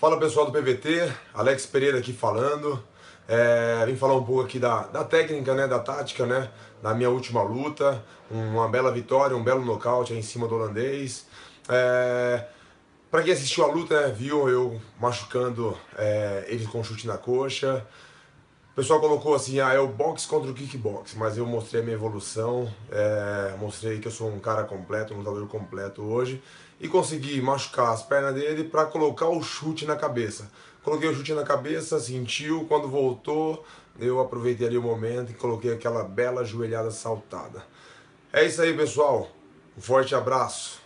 Fala pessoal do PVT, Alex Pereira aqui falando. É, vim falar um pouco aqui da, da técnica, né, da tática, né, da minha última luta, uma bela vitória, um belo nocaute aí em cima do holandês. É, para quem assistiu a luta, né, viu eu machucando é, ele com um chute na coxa. O pessoal colocou assim, ah, é o boxe contra o kickbox, mas eu mostrei a minha evolução. É, mostrei que eu sou um cara completo, um lutador completo hoje. E consegui machucar as pernas dele para colocar o chute na cabeça. Coloquei o chute na cabeça, sentiu, quando voltou, eu aproveitei ali o momento e coloquei aquela bela joelhada saltada. É isso aí, pessoal. Um forte abraço.